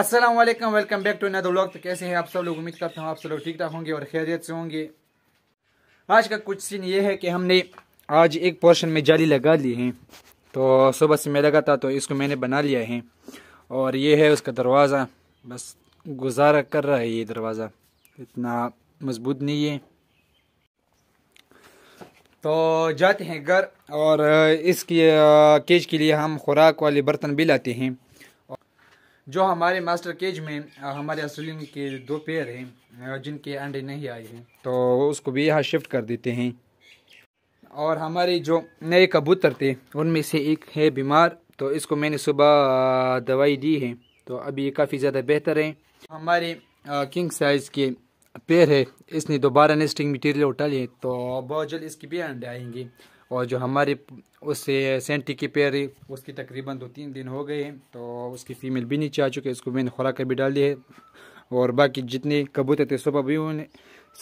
Aslam welcome back to another blog तो कैसे हैं आप सब लोग उम्मीद करता हूँ आप सब लोग ठीक ठाक होंगे और खैरियत से होंगे आज का कुछ सीन ये है कि हमने आज एक पोर्शन में जाली लगा ली है तो सुबह से मैं लगा था तो इसको मैंने बना लिया है और ये है उसका दरवाज़ा बस गुजारा कर रहा है ये दरवाज़ा इतना मजबूत नहीं है तो जाते हैं घर और इसकी केज के लिए हम खुराक वाले बर्तन भी लाते हैं जो हमारे मास्टर केज में हमारे असलिन के दो पेयर हैं जिनके अंडे नहीं आए हैं तो उसको भी यहाँ शिफ्ट कर देते हैं और हमारे जो नए कबूतर थे उनमें से एक है बीमार तो इसको मैंने सुबह दवाई दी है तो अभी ये काफ़ी ज़्यादा बेहतर है हमारे किंग साइज़ के पेड़ है इसने दोबारा नेस्टिंग मटेरियल उठा लिए तो बहुत जल्द इसके भी अंडे आएंगे और जो हमारे उस सेंटी की पेयर उसकी तकरीबन दो तीन दिन हो गए हैं तो उसकी फ़ीमेल भी नीचे आ चुकी है उसको मैंने खुराक भी डाल दी है और बाकी जितने कबूतर थे सुबह भी उन्होंने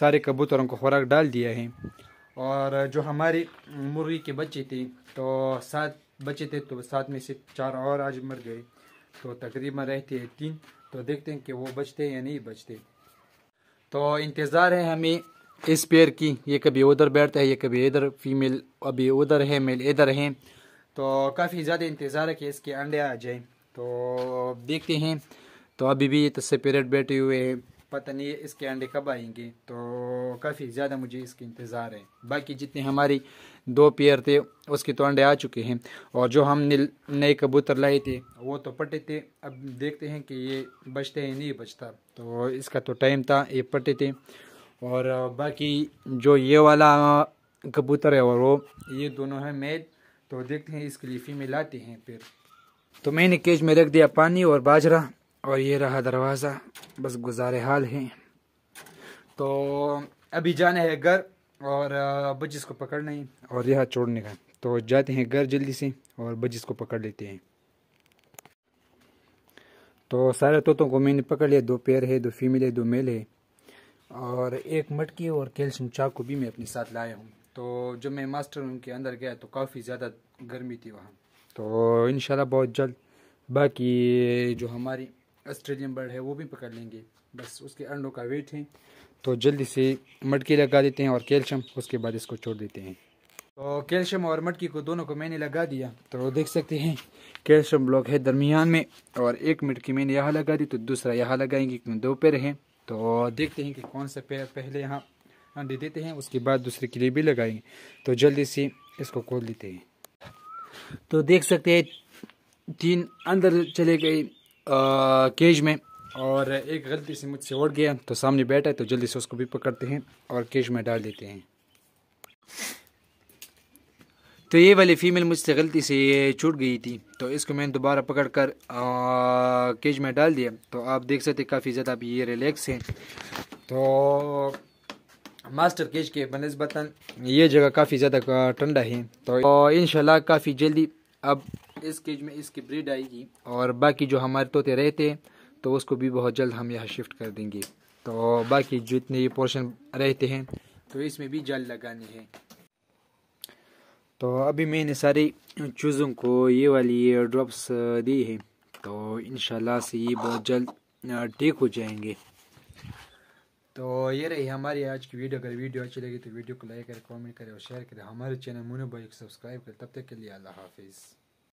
सारे कबूतरों को खुराक डाल दिया है और जो हमारे मुर्गी के बच्चे थे तो सात बच्चे थे तो सात में से चार और आज मर गए तो तकरीबन रहते हैं तीन तो देखते हैं कि वो बचते हैं या नहीं बचते तो इंतज़ार है हमें इस पेयर की ये कभी उधर बैठता है ये कभी इधर फीमेल अभी उधर है मेल इधर है तो काफ़ी ज़्यादा इंतज़ार है कि इसके अंडे आ जाए तो देखते हैं तो अभी भी ये तो पेरेट बैठे हुए हैं पता नहीं इसके अंडे कब आएंगे तो काफ़ी ज़्यादा मुझे इसके इंतज़ार है बाकी जितने हमारी दो पेयर थे उसके तो अंडे आ चुके हैं और जो हमने नए कबूतर लाए थे वो तो पटे थे अब देखते हैं कि ये बचते हैं नहीं बचता तो इसका तो टाइम था ये पटे थे और बाकी जो ये वाला कबूतर है और वो ये दोनों है मेल तो देखते हैं इसके लिए फीमेल लाते हैं फिर तो मैंने केज में रख दिया पानी और बाजरा और ये रहा दरवाज़ा बस गुजार हाल है तो अभी जाना है घर और बजिस को पकड़ना ही और यहाँ छोड़ने का तो जाते हैं घर जल्दी से और बजिस को पकड़ लेते हैं तो सारे तोतों को मैंने पकड़ लिया दो पैर है दो फीमेल है दो मेल है और एक मटकी और कैल्शियम चाकू भी मैं अपने साथ लाया हूँ तो जब मैं मास्टर रूम के अंदर गया तो काफ़ी ज़्यादा गर्मी थी वहाँ तो इन बहुत जल्द बाकी जो हमारी ऑस्ट्रेलियन बर्ड है वो भी पकड़ लेंगे बस उसके अंडों का वेट है तो जल्दी से मटकी लगा देते हैं और कैल्शियम उसके बाद इसको छोड़ देते हैं तो कैल्शियम और मटकी को दोनों को मैंने लगा दिया तो देख सकते हैं कैल्शियम ब्लॉक है दरमियान में और एक मटकी मैंने यहाँ लगा दी तो दूसरा यहाँ लगाएंगे क्योंकि दोपहर है तो देखते हैं कि कौन से पहले यहाँ अंडे देते हैं उसके बाद दूसरे के लिए भी लगाएंगे तो जल्दी से इसको खोल देते हैं तो देख सकते हैं तीन अंदर चले गए केज में और एक गलती से मुझसे उड़ गया तो सामने बैठा है तो जल्दी से उसको भी पकड़ते हैं और केज में डाल देते हैं तो ये वाली फ़ीमेल मुझसे गलती से ये छूट गई थी तो इसको मैंने दोबारा पकड़ कर केज में डाल दिया तो आप देख सकते काफ़ी ज़्यादा अभी ये रिलैक्स हैं तो मास्टर केज के बनस्बता ये जगह काफ़ी ज़्यादा ठंडा है तो इन काफ़ी जल्दी अब इस केज में इसकी ब्रीड आएगी और बाकी जो हमारे तोते रहते हैं तो उसको भी बहुत जल्द हम यहाँ शिफ्ट कर देंगे तो बाकी जितने ये पोर्शन रहते हैं तो इसमें भी जाल लगानी है तो अभी मैंने सारी चूज़ों को ये वाली ये ड्रॉप्स दी है तो इन से ये बहुत जल्द ठीक हो जाएंगे तो ये रही हमारी आज की वीडियो अगर वीडियो अच्छी लगी तो वीडियो को लाइक करें कमेंट करें और शेयर करें हमारे चैनल मोनू भाई को सब्सक्राइब करें तब तक के लिए अल्लाह हाफिज़